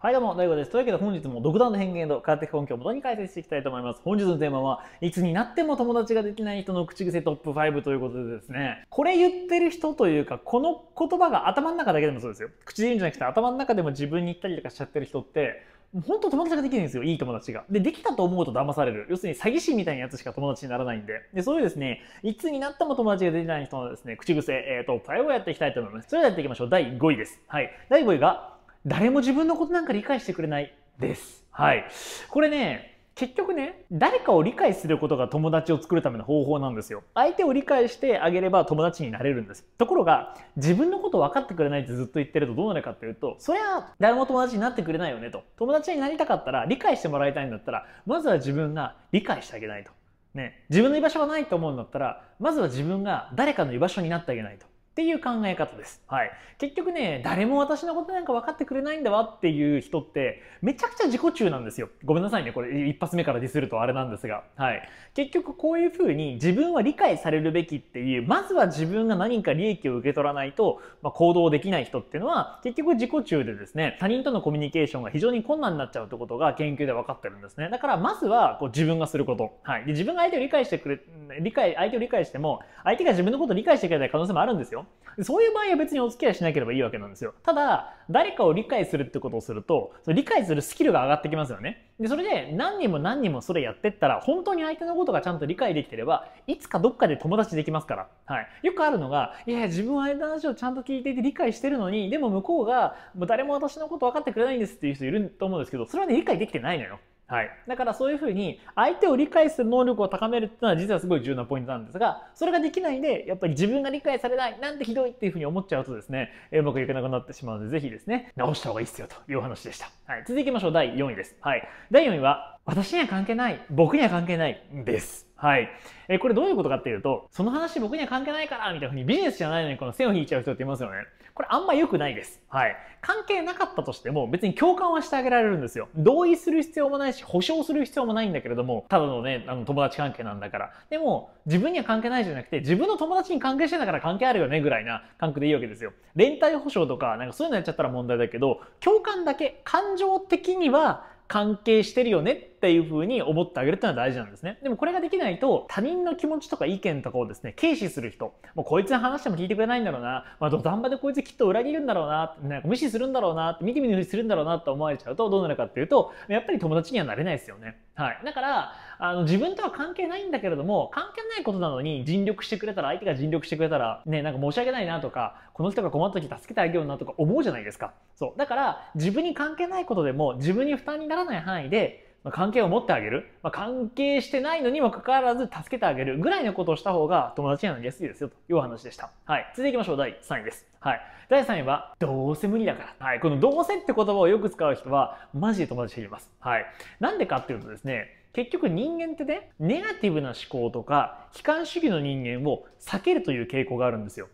はいどうも、大悟です。というわけで本日も独断の変幻と科学的根拠をもとに解説していきたいと思います。本日のテーマは、いつになっても友達ができない人の口癖トップ5ということでですね、これ言ってる人というか、この言葉が頭の中だけでもそうですよ。口で言うんじゃなくて頭の中でも自分に言ったりとかしちゃってる人って、本当友達ができるんですよ。いい友達が。で、できたと思うと騙される。要するに詐欺師みたいなやつしか友達にならないんで。で、そういうですね、いつになっても友達ができない人のですね、口癖、えっ、ー、と、プライをやっていきたいと思います。それではやっていきましょう。第5位です。はい。第5位が、誰も自分のことなんか理解してくれないです。はい。これね、結局ね誰かを理解することが友達を作るための方法なんですよ相手を理解してあげれば友達になれるんですところが自分のこと分かってくれないってずっと言ってるとどうなるかっていうとそりゃ誰も友達になってくれないよねと友達になりたかったら理解してもらいたいんだったらまずは自分が理解してあげないとね自分の居場所がないと思うんだったらまずは自分が誰かの居場所になってあげないとっていう考え方です。はい。結局ね、誰も私のことなんか分かってくれないんだわっていう人って、めちゃくちゃ自己中なんですよ。ごめんなさいね、これ一発目からディスるとあれなんですが。はい。結局こういうふうに自分は理解されるべきっていう、まずは自分が何か利益を受け取らないと、まあ、行動できない人っていうのは、結局自己中でですね、他人とのコミュニケーションが非常に困難になっちゃうってことが研究で分かってるんですね。だからまずはこう自分がすること。はい。で、自分が相手を理解してくれ、理解、相手を理解しても、相手が自分のことを理解してくれない可能性もあるんですよ。そういう場合は別にお付き合いしなければいいわけなんですよ。ただ、誰かを理解するってことをすると、その理解するスキルが上がってきますよね。で、それで何人も何人もそれやってったら、本当に相手のことがちゃんと理解できてれば、いつかどっかで友達できますから。はい。よくあるのが、いや、自分は相手の話をちゃんと聞いていて理解してるのに、でも向こうが、もう誰も私のこと分かってくれないんですっていう人いると思うんですけど、それはね、理解できてないのよ。はい、だからそういうふうに相手を理解する能力を高めるっていうのは実はすごい重要なポイントなんですがそれができないでやっぱり自分が理解されないなんてひどいっていうふうに思っちゃうとですねうまくいかなくなってしまうのでぜひですね直した方がいいですよというお話でした、はい、続いていきましょう第4位です、はい、第4位は私には関係ない僕には関係ないですはい。え、これどういうことかっていうと、その話僕には関係ないから、みたいな風にビジネスじゃないのにこの線を引いちゃう人っていますよね。これあんま良くないです。はい。関係なかったとしても別に共感はしてあげられるんですよ。同意する必要もないし、保証する必要もないんだけれども、ただのね、あの友達関係なんだから。でも、自分には関係ないじゃなくて、自分の友達に関係してたから関係あるよねぐらいな感覚でいいわけですよ。連帯保証とか、なんかそういうのやっちゃったら問題だけど、共感だけ、感情的には関係してるよねっていう風に思ってあげるっていうのは大事なんですね。でもこれができないと他人の気持ちとか意見とかをですね、軽視する人、もうこいつに話しても聞いてくれないんだろうな、まあ、土壇場でこいつきっと裏切るんだろうな、なんか無視するんだろうな、見て見ぬふりするんだろうなと思われちゃうとどうなるかっていうと、やっぱり友達にはなれないですよね。はい。だから、あの、自分とは関係ないんだけれども、関係ないことなのに尽力してくれたら、相手が尽力してくれたら、ね、なんか申し訳ないなとか、この人が困った時助けてあげようなとか思うじゃないですか。そう。だから、自分に関係ないことでも、自分に負担にならない範囲で、まあ、関係を持ってあげる、まあ、関係してないのにもかかわらず助けてあげるぐらいのことをした方が友達にはなりやすいですよというお話でした。はい。続いていきましょう。第3位です。はい。第3位は、どうせ無理だから。はい。このどうせって言葉をよく使う人は、マジで友達減ります。はい。なんでかっていうとですね、結局人間ってね、ネガティブな思考とか、悲観主義の人間を避けるという傾向があるんですよ。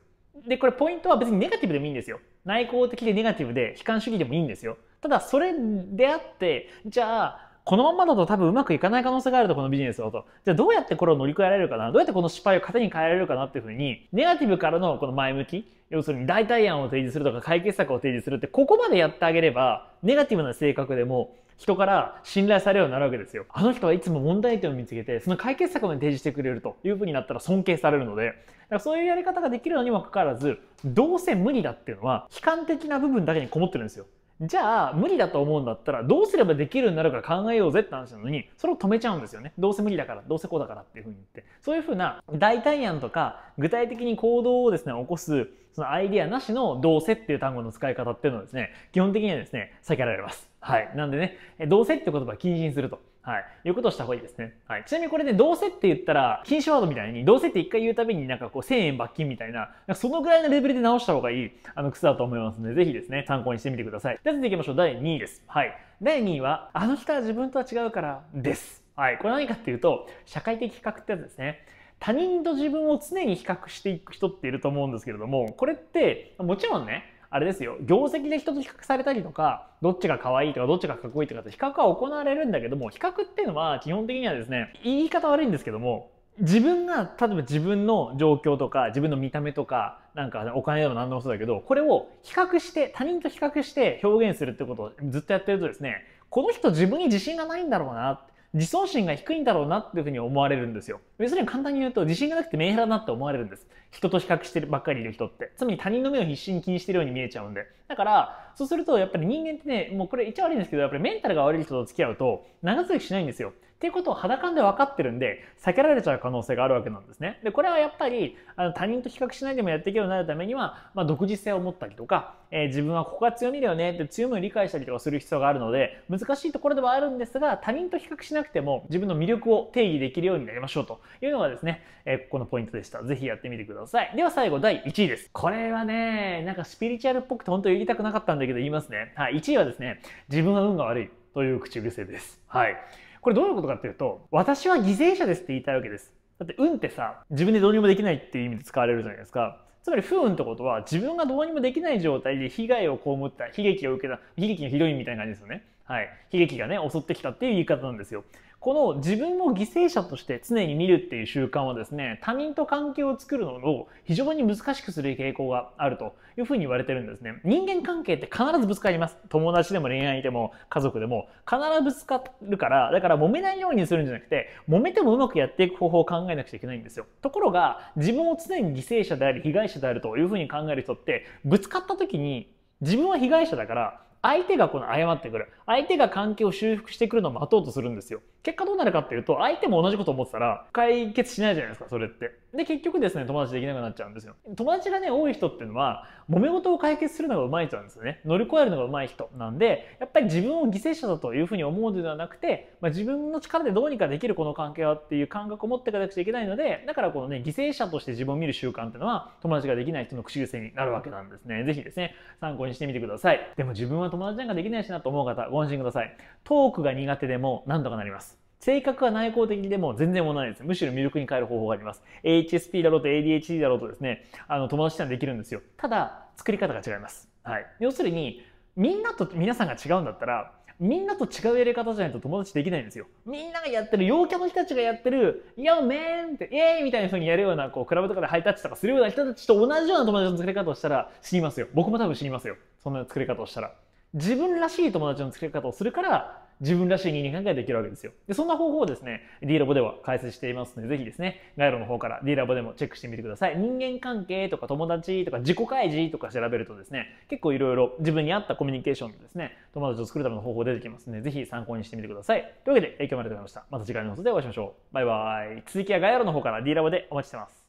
で、これポイントは別にネガティブでもいいんですよ。内向的でネガティブで悲観主義でもいいんですよ。ただ、それであって、じゃあ、このままだと多分うまくいかない可能性があると、このビジネスはと。じゃあどうやってこれを乗り越えられるかなどうやってこの失敗を糧に変えられるかなっていうふうに、ネガティブからのこの前向き、要するに代替案を提示するとか解決策を提示するって、ここまでやってあげれば、ネガティブな性格でも、人から信頼されるようになるわけですよ。あの人はいつも問題点を見つけて、その解決策を提示してくれるというふうになったら尊敬されるので、だからそういうやり方ができるのにもかかわらず、どうせ無理だっていうのは、悲観的な部分だけにこもってるんですよ。じゃあ無理だと思うんだったらどうすればできるようになるか考えようぜって話なのにそれを止めちゃうんですよねどうせ無理だからどうせこうだからっていうふうに言ってそういうふうな代替案とか具体的に行動をですね起こすそのアイディアなしのどうせっていう単語の使い方っていうのはですね基本的にはですね避けられますはいなんでねどうせって言葉禁止にするとはい、いうことをした方がいいですね。はい、ちなみにこれね、どうせって言ったら、禁止ワードみたいに、どうせって一回言うたびになんかこう1000円罰金みたいな、なそのぐらいのレベルで直した方がいい、あの、靴だと思いますので、ぜひですね、参考にしてみてください。では続いていきましょう。第2位です。はい。第2位は、あの人は自分とは違うから、です。はい。これ何かっていうと、社会的比較ってやつですね。他人と自分を常に比較していく人っていると思うんですけれども、これって、もちろんね、あれですよ、業績で人と比較されたりとか、どっちが可愛いとか、どっちがかっこいいとかって比較は行われるんだけども、比較っていうのは基本的にはですね、言い方悪いんですけども、自分が、例えば自分の状況とか、自分の見た目とか、なんかお金でも何でもそうだけど、これを比較して、他人と比較して表現するってことをずっとやってるとですね、この人自分に自信がないんだろうなって、自尊心が低いんだろうなっていうふうに思われるんですよ。要するに簡単に言うと、自信がなくてメンヘラだって思われるんです。人と比較してるばっかりいる人って。つまり他人の目を必死に気にしてるように見えちゃうんで。だから、そうすると、やっぱり人間ってね、もうこれ言っちゃ悪いんですけど、やっぱりメンタルが悪い人と付き合うと、長続きしないんですよ。っていうことを裸で分かってるんで、避けられちゃう可能性があるわけなんですね。で、これはやっぱり、あの他人と比較しないでもやっていけるようになるためには、まあ、独自性を持ったりとか、えー、自分はここが強みだよねって強みを理解したりとかする必要があるので、難しいところではあるんですが、他人と比較しなくても自分の魅力を定義できるようになりましょうというのがですね、えー、ここのポイントでした。ぜひやってみてください。では最後、第1位です。これはね、なんかスピリチュアルっぽくて本当言いたくなかったんだけど言いますね。はい、1位はですね、自分は運が悪いという口癖です。はい。これどういうことかっていうと、私は犠牲者ですって言いたいわけです。だって運ってさ、自分でどうにもできないっていう意味で使われるじゃないですか。つまり不運ってことは自分がどうにもできない状態で被害を被った、悲劇を受けた、悲劇のヒロインみたいな感じですよね。はい、悲劇がね襲ってきたっていう言い方なんですよ。この自分を犠牲者として常に見るっていう習慣はですね他人と関係を作るのを非常に難しくする傾向があるというふうに言われてるんですね人間関係って必ずぶつかります友達でも恋愛でも家族でも必ずぶつかるからだから揉めないようにするんじゃなくて揉めてもうまくやっていく方法を考えなくちゃいけないんですよところが自分を常に犠牲者であり被害者であるというふうに考える人ってぶつかった時に自分は被害者だから相手がこの謝ってくる。相手が関係を修復してくるのを待とうとするんですよ。結果どうなるかっていうと、相手も同じこと思ってたら、解決しないじゃないですか、それって。で、結局ですね、友達できなくなっちゃうんですよ。友達がね、多い人っていうのは、揉め事を解決するのが上手い人なんですね。乗り越えるのが上手い人なんで、やっぱり自分を犠牲者だというふうに思うのではなくて、まあ、自分の力でどうにかできるこの関係はっていう感覚を持っていかなくちゃいけないので、だからこのね、犠牲者として自分を見る習慣っていうのは、友達ができない人の口癖になるわけなんですね。ぜひですね、参考にしてみてください。でも自分は友達なんかできないしなと思う方、ご安心ください。トークが苦手でも、なんとかなります。性格は内向的でも全然問題ないです。むしろ魅力に変える方法があります。HSP だろうと ADHD だろうとですね、あの友達さんできるんですよ。ただ、作り方が違います。はい。要するに、みんなと皆さんが違うんだったら、みんなと違うやり方じゃないと友達できないんですよ。みんながやってる、陽キャの人たちがやってる、や、めーんって、イエーイみたいな風にやるような、こう、クラブとかでハイタッチとかするような人たちと同じような友達の作り方をしたら死にますよ。僕も多分死にますよ。そんな作り方をしたら。自分らしい友達の作り方をするから、自分らしい人間関係ができるわけですよ。で、そんな方法をですね、D ラボでは解説していますので、ぜひですね、ガイ欄の方から D ラボでもチェックしてみてください。人間関係とか友達とか自己開示とか調べるとですね、結構いろいろ自分に合ったコミュニケーションのですね、友達を作るための方法出てきますので、ぜひ参考にしてみてください。というわけで、今日までうございました。また次回の放送でお会いしましょう。バイバイ。続きは概要欄の方から D ラボでお待ちしてます。